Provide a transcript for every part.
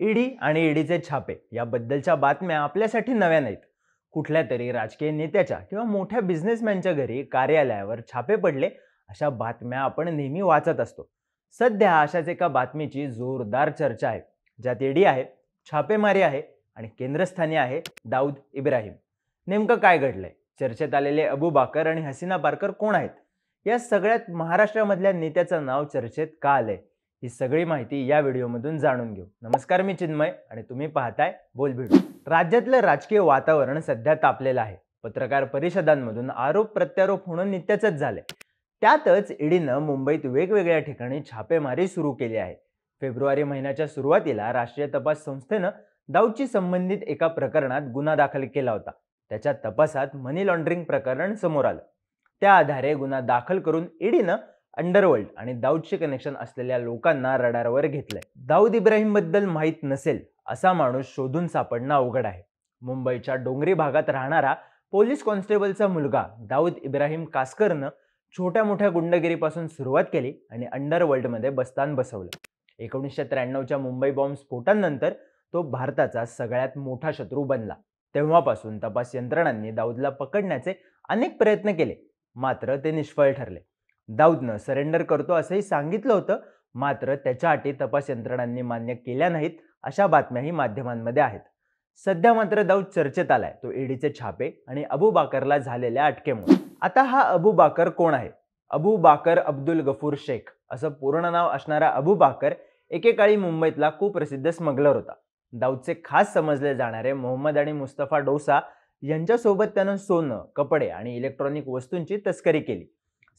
ED आणि ईडीचे छापे याबद्दलच्या बातम्या आपल्यासाठी नव्या नाहीत कुठल्या तरी राजकीय नेत्याच्या किंवा मोठ्या बिझनेसमॅनच्या घरी कार्यालयावर छापे पडले अशा बातम्या आपण नेहमी वाचत असतो सध्या अशाच एका बातमीची जोरदार चर्चा आहे ज्यात ईडी आहे छापेमारी आहे आणि केंद्रस्थानी आहे दाऊद इब्राहिम नेमकं काय घडलंय चर्चेत आलेले अबू बाकर आणि हसीना पारकर कोण आहेत या सगळ्यात महाराष्ट्रामधल्या नेत्याचं नाव चर्चेत का आलंय ही सगळी माहिती या व्हिडिओमधून जाणून घेऊ नमस्कार मी चिन्मय आणि तुम्ही पाहताय बोल भिडू राज्यातलं राजकीय वातावरण सध्या तापलेलं आहे पत्रकार परिषदांमधून आरोप प्रत्यारोप होणं नित्याचंच झाले त्यातच ईडीनं मुंबईत वेगवेगळ्या ठिकाणी छापेमारी सुरू केली आहे फेब्रुवारी महिन्याच्या सुरुवातीला राष्ट्रीय तपास संस्थेनं दाऊची संबंधित एका प्रकरणात गुन्हा दाखल केला होता त्याच्या तपासात मनी लॉन्ड्रिंग प्रकरण समोर आलं त्या आधारे गुन्हा दाखल करून ईडीनं अंडरवर्ल्ड आणि दाऊदचे कनेक्शन असलेल्या लोकांना रडारवर घेतलंय दाऊद इब्राहिमबद्दल माहीत नसेल असा माणूस शोधून सापडणं अवघड आहे मुंबईच्या डोंगरी भागात राहणारा पोलीस कॉन्स्टेबलचा मुलगा दाऊद इब्राहिम कासकरनं छोट्या मोठ्या गुंडगिरीपासून सुरुवात केली आणि अंडरवर्ल्डमध्ये बस्तान बसवलं एकोणीसशे त्र्याण्णवच्या मुंबई बॉम्ब स्फोटांनंतर तो भारताचा सगळ्यात मोठा शत्रू बनला तेव्हापासून तपास यंत्रणांनी दाऊदला पकडण्याचे अनेक प्रयत्न केले मात्र ते निष्फळ ठरले दाऊदनं सरेंडर करतो असंही सांगितलं होतं मात्र त्याच्या अटी तपास यंत्रणांनी मान्य केल्या नाहीत अशा बातम्याही माध्यमांमध्ये आहेत सध्या मात्र दाऊद चर्चेत आलाय तो ईडीचे छापे आणि अबू बाकरला झालेल्या अटकेमुळे आता हा अबू बाकर कोण आहे अबू बाकर अब्दुल गफूर शेख असं पूर्ण नाव असणारा अबू बाकर एकेकाळी मुंबईतला कुप्रसिद्ध स्मगलर होता दाऊदचे खास समजले जाणारे मोहम्मद आणि मुस्तफा डोसा यांच्यासोबत त्यानं सोनं कपडे आणि इलेक्ट्रॉनिक वस्तूंची तस्करी केली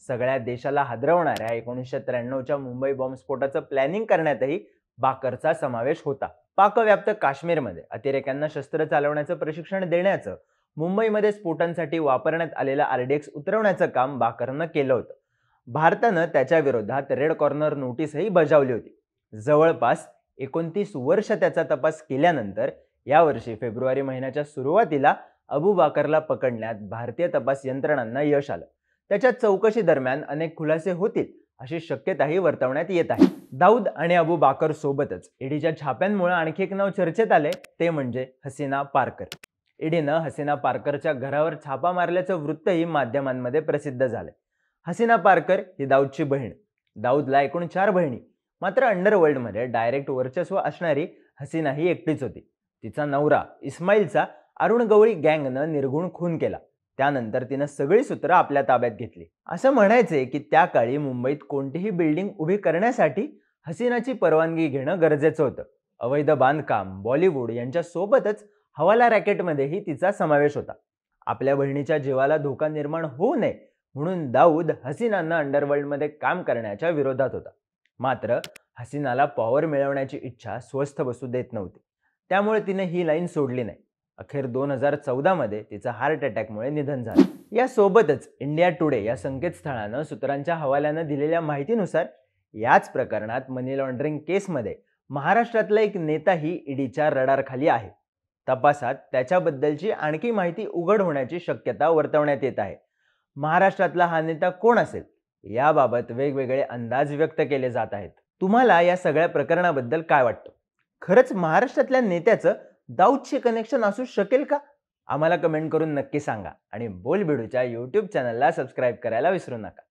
सगळ्या देशाला हादरवणाऱ्या एकोणीसशे त्र्याण्णवच्या मुंबई बॉम्बस्फोटाचं प्लॅनिंग करण्यातही बाकरचा समावेश होता पाकव्याप्त काश्मीरमध्ये अतिरेक्यांना शस्त्र चालवण्याचं प्रशिक्षण देण्याचं मुंबईमध्ये स्फोटांसाठी वापरण्यात आलेला आरडीएक्स उतरवण्याचं काम बाकरनं केलं होतं भारतानं त्याच्या विरोधात रेड कॉर्नर नोटीसही बजावली होती जवळपास एकोणतीस वर्ष त्याचा तपास केल्यानंतर यावर्षी फेब्रुवारी महिन्याच्या सुरुवातीला अबू बाकरला पकडण्यात भारतीय तपास यंत्रणांना यश आलं त्याच्या चौकशी दरम्यान अनेक खुलासे होतील अशी शक्यताही वर्तवण्यात येत आहे दाऊद आणि अबू बाकर सोबतच ईडीच्या छाप्यांमुळे आणखी एक नाव चर्चेत आले ते म्हणजे हसीना पारकर ईडीनं हसीना पारकरच्या घरावर छापा मारल्याचं वृत्तही माध्यमांमध्ये प्रसिद्ध झालंय हसीना पारकर ही दाऊदची बहीण दाऊदला एकूण चार बहिणी मात्र अंडरवर्ल्डमध्ये डायरेक्ट वर्चस्व असणारी हसीना ही एकटीच होती तिचा नवरा इस्माईलचा अरुण गवळी गँगनं निर्घुण खून केला त्यानंतर तिनं सगळी सूत्र आपल्या ताब्यात घेतली असं म्हणायचे की त्या काळी मुंबईत कोणतीही बिल्डिंग उभी करण्यासाठी हसीनाची परवानगी घेणं गरजेचं होतं अवैध बांधकाम बॉलिवूड यांच्या सोबतच हवाला रॅकेटमध्येही तिचा समावेश होता आपल्या बहिणीच्या जीवाला धोका निर्माण होऊ नये म्हणून दाऊद हसीनांना अंडरवर्ल्डमध्ये काम करण्याच्या विरोधात होता मात्र हसीनाला पॉवर मिळवण्याची इच्छा स्वस्थ बसू देत नव्हती त्यामुळे तिने ही लाईन सोडली नाही अखेर दोन हजार चौदामध्ये तिचं हार्ट अटॅकमुळे निधन झालं यासोबतच इंडिया टुडे या संकेतस्थळानं सूत्रांच्या हवाल्यानं दिलेल्या माहितीनुसार याच प्रकरणात मनी लॉन्ड्रिंग केसमध्ये महाराष्ट्रातला एक नेताही ईडीच्या रडारखाली आहे तपासात त्याच्याबद्दलची आणखी माहिती उघड होण्याची शक्यता वर्तवण्यात येत आहे महाराष्ट्रातला हा नेता कोण असेल याबाबत वेगवेगळे अंदाज व्यक्त केले जात आहेत तुम्हाला या सगळ्या प्रकरणाबद्दल काय वाटतं खरंच महाराष्ट्रातल्या नेत्याचं दाऊदचे कनेक्शन असू शकेल का आम्हाला कमेंट करून नक्की सांगा आणि बोलबिडूच्या यूट्यूब चॅनलला सबस्क्राईब करायला विसरू नका